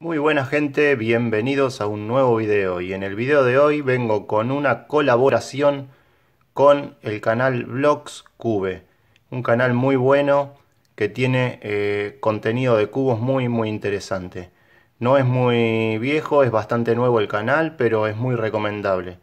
Muy buena gente, bienvenidos a un nuevo video y en el video de hoy vengo con una colaboración con el canal Vlogs Cube, un canal muy bueno que tiene eh, contenido de cubos muy muy interesante. No es muy viejo, es bastante nuevo el canal, pero es muy recomendable.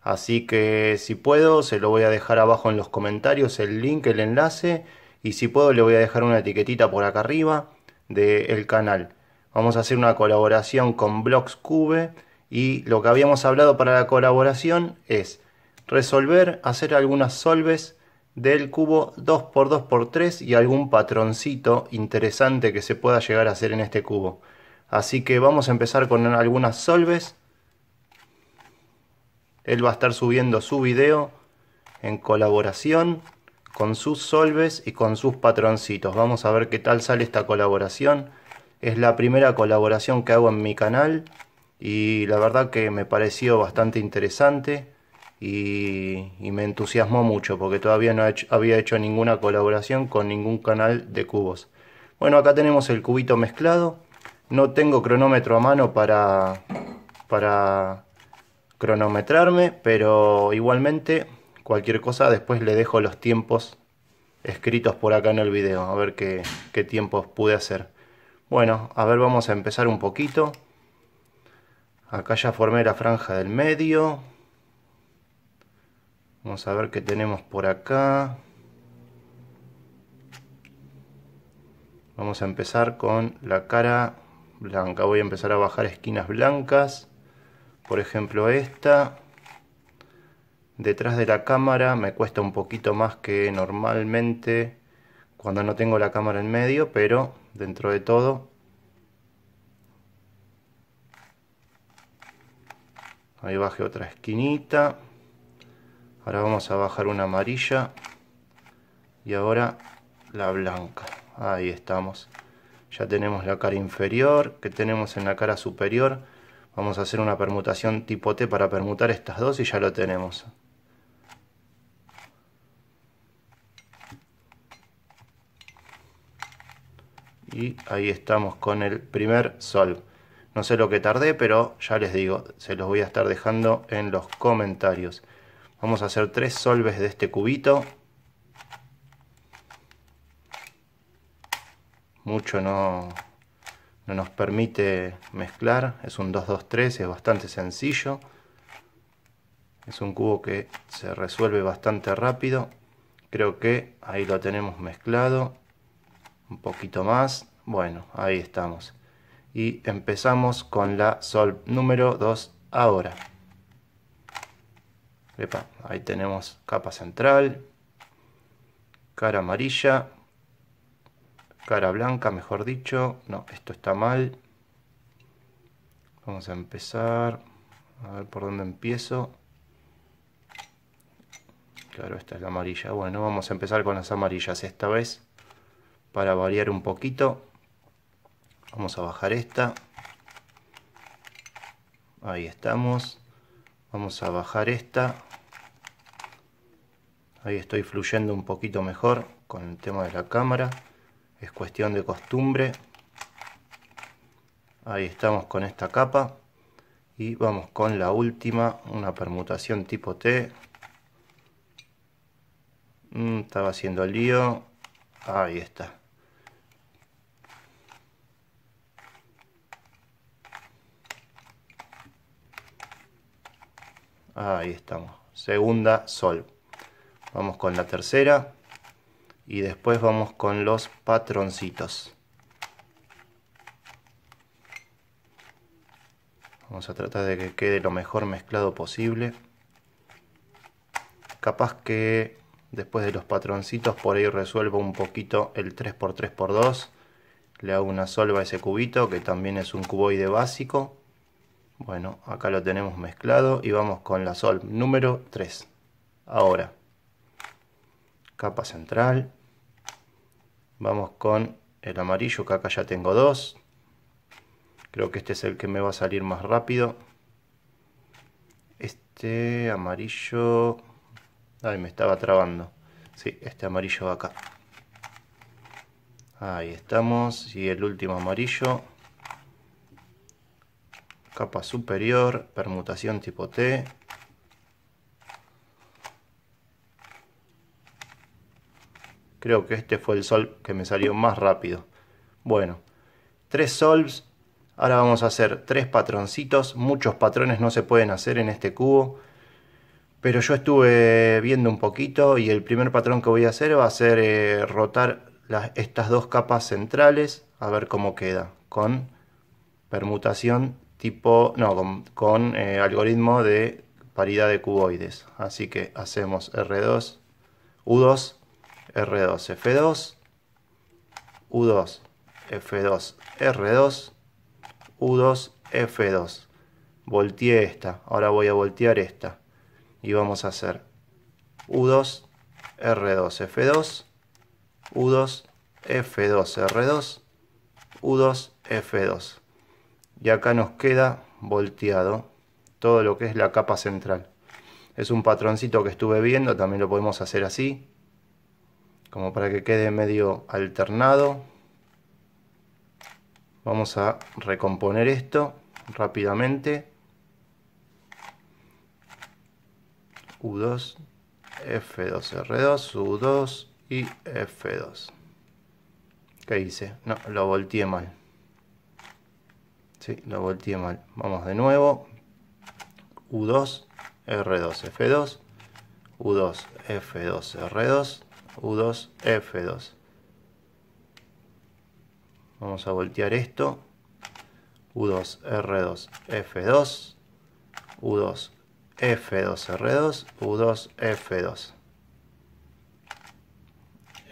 Así que si puedo, se lo voy a dejar abajo en los comentarios el link, el enlace y si puedo le voy a dejar una etiquetita por acá arriba del canal. Vamos a hacer una colaboración con Blocks Cube y lo que habíamos hablado para la colaboración es resolver, hacer algunas solves del cubo 2x2x3 y algún patroncito interesante que se pueda llegar a hacer en este cubo. Así que vamos a empezar con algunas solves. Él va a estar subiendo su video en colaboración con sus solves y con sus patroncitos. Vamos a ver qué tal sale esta colaboración. Es la primera colaboración que hago en mi canal y la verdad que me pareció bastante interesante y, me entusiasmó mucho porque todavía no había hecho ninguna colaboración con ningún canal de cubos. Bueno, acá tenemos el cubito mezclado. No tengo cronómetro a mano para cronometrarme, pero igualmente Cualquier cosa, después le dejo los tiempos escritos por acá en el video, a ver qué, tiempos pude hacer. Bueno, a ver, vamos a empezar un poquito. Acá ya formé la franja del medio. Vamos a ver qué tenemos por acá. Vamos a empezar con la cara blanca. Voy a empezar a bajar esquinas blancas. Por ejemplo esta detrás de la cámara me cuesta un poquito más que normalmente cuando no tengo la cámara en medio, pero dentro de todo... Ahí baje otra esquinita. Ahora vamos a bajar una amarilla. Y ahora la blanca. Ahí estamos. Ya tenemos la cara inferior, que tenemos en la cara superior. Vamos a hacer una permutación tipo T para permutar estas dos y ya lo tenemos. y ahí estamos con el primer sol. No sé lo que tardé, pero ya les digo, se los voy a estar dejando en los comentarios. Vamos a hacer tres solves de este cubito. Mucho no, no nos permite mezclar. Es un 2-2-3, es bastante sencillo. Es un cubo que se resuelve bastante rápido. Creo que ahí lo tenemos mezclado un poquito más, bueno, ahí estamos. Y empezamos con la Sol número 2 ahora. ahí tenemos capa central, cara amarilla, cara blanca, mejor dicho. No, esto está mal. Vamos a empezar. A ver por dónde empiezo. Claro, esta es la amarilla. Bueno, vamos a empezar con las amarillas esta vez para variar un poquito. Vamos a bajar esta. Ahí estamos. Vamos a bajar esta. Ahí estoy fluyendo un poquito mejor con el tema de la cámara. Es cuestión de costumbre. Ahí estamos con esta capa. Y vamos con la última, una permutación tipo T. Mm, estaba haciendo lío. Ahí está. Ah, ahí estamos. Segunda, sol. Vamos con la tercera. Y después vamos con los patroncitos. Vamos a tratar de que quede lo mejor mezclado posible. Capaz que después de los patroncitos por ahí resuelvo un poquito el 3x3x2. Le hago una solva a ese cubito que también es un cuboide básico. Bueno, acá lo tenemos mezclado y vamos con la sol número 3. Ahora, capa central. Vamos con el amarillo, que acá ya tengo dos. Creo que este es el que me va a salir más rápido. Este amarillo... Ay, me estaba trabando. Sí, este amarillo va acá. Ahí estamos. Y el último amarillo capa superior, permutación tipo T. Creo que este fue el sol que me salió más rápido. Bueno, tres solves. Ahora vamos a hacer tres patroncitos. Muchos patrones no se pueden hacer en este cubo. Pero yo estuve viendo un poquito y el primer patrón que voy a hacer va a ser eh, rotar las, estas dos capas centrales a ver cómo queda con permutación tipo, no, con, eh, algoritmo de paridad de cuboides. Así que hacemos R2, U2, R2, F2, U2, F2, R2, U2, F2. Volteé esta, ahora voy a voltear esta. Y vamos a hacer U2, R2, F2, U2, F2, R2, U2, F2 y acá nos queda volteado todo lo que es la capa central. Es un patroncito que estuve viendo, también lo podemos hacer así, como para que quede medio alternado. Vamos a recomponer esto rápidamente. U2, F2, R2, U2 y F2. ¿Qué hice? No, lo volteé mal. Si, lo volteé mal. Vamos de nuevo. U2, R2, F2. U2, F2, R2. U2, F2. Vamos a voltear esto. U2, R2, F2. U2, F2, R2. U2, F2.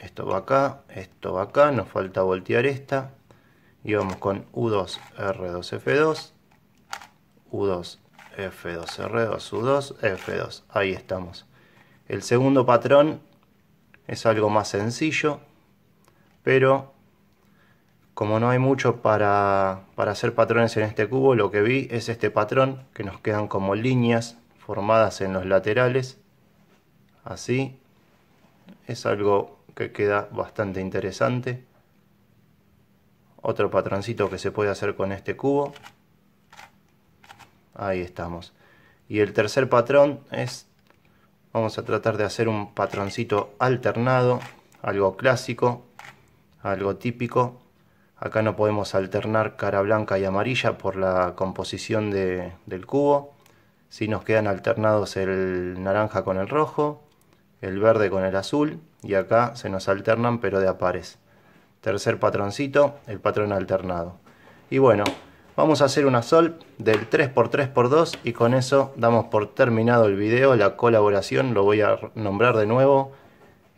Esto va acá, esto va acá. Nos falta voltear esta y vamos con U2, R2, F2, U2, F2, R2, U2, F2. Ahí estamos. El segundo patrón es algo más sencillo, pero como no hay mucho para, para, hacer patrones en este cubo, lo que vi es este patrón que nos quedan como líneas formadas en los laterales. Así es algo que queda bastante interesante. Otro patroncito que se puede hacer con este cubo. Ahí estamos. Y el tercer patrón es, vamos a tratar de hacer un patroncito alternado, algo clásico, algo típico. Acá no podemos alternar cara blanca y amarilla por la composición del cubo. Si nos quedan alternados el naranja con el rojo, el verde con el azul y acá se nos alternan pero de a tercer patroncito, el patrón alternado. Y bueno, vamos a hacer una sol del 3x3x2 y con eso damos por terminado el video, la colaboración, lo voy a nombrar de nuevo,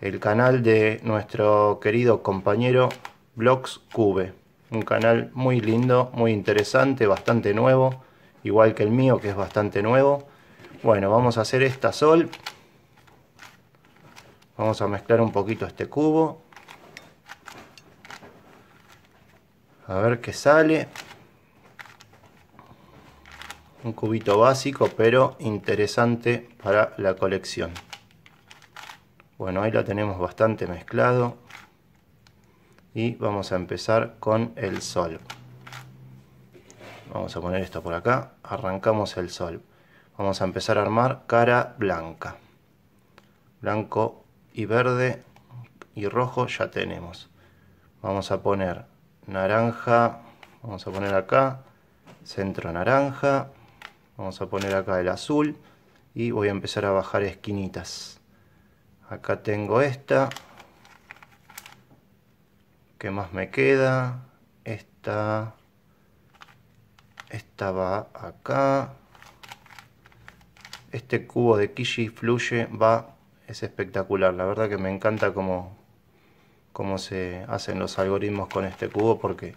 el canal de nuestro querido compañero BloxCube, Un canal muy lindo, muy interesante, bastante nuevo, igual que el mío que es bastante nuevo. Bueno, vamos a hacer esta sol. Vamos a mezclar un poquito este cubo A ver qué sale. Un cubito básico, pero interesante para la colección. Bueno, ahí la tenemos bastante mezclado. Y vamos a empezar con el sol. Vamos a poner esto por acá. Arrancamos el sol. Vamos a empezar a armar cara blanca. Blanco y verde y rojo ya tenemos. Vamos a poner naranja, vamos a poner acá, centro naranja, vamos a poner acá el azul y voy a empezar a bajar esquinitas. Acá tengo esta, ¿qué más me queda? Esta, esta va acá, este cubo de Kishi fluye, va, es espectacular, la verdad que me encanta como cómo se hacen los algoritmos con este cubo porque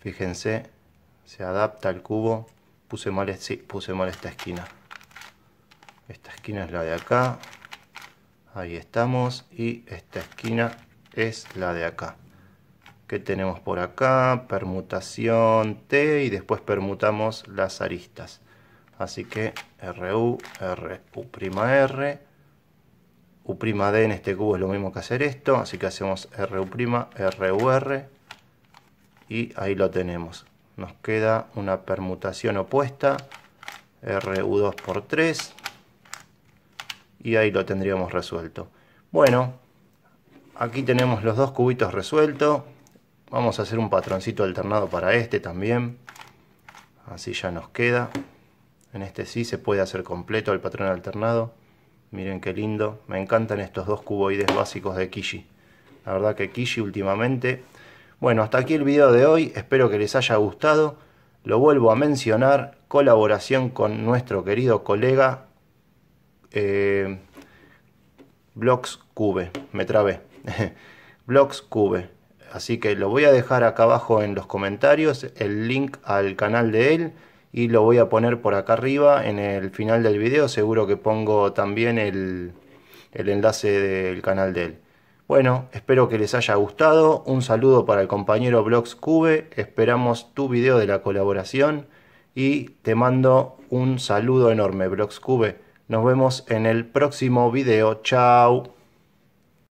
fíjense se adapta al cubo puse mal, esta esquina esta esquina es la de acá ahí estamos y esta esquina es la de acá que tenemos por acá permutación T y después permutamos las aristas así que RU, R. U'D de en este cubo es lo mismo que hacer esto, así que hacemos RU', RUR y ahí lo tenemos. Nos queda una permutación opuesta, RU2 por 3 y ahí lo tendríamos resuelto. Bueno, aquí tenemos los dos cubitos resueltos. Vamos a hacer un patroncito alternado para este también. Así ya nos queda. En este sí se puede hacer completo el patrón alternado. Miren qué lindo. Me encantan estos dos cuboides básicos de Kishi. La verdad que Kishi últimamente... Bueno, hasta aquí el video de hoy. Espero que les haya gustado. Lo vuelvo a mencionar. Colaboración con nuestro querido colega... Eh, Me trabé. Blocks Así que lo voy a dejar acá abajo en los comentarios. El link al canal de él y lo voy a poner por acá arriba en el final del video seguro que pongo también el, enlace del canal de él bueno espero que les haya gustado un saludo para el compañero Blogs esperamos tu video de la colaboración y te mando un saludo enorme Blogs nos vemos en el próximo video chao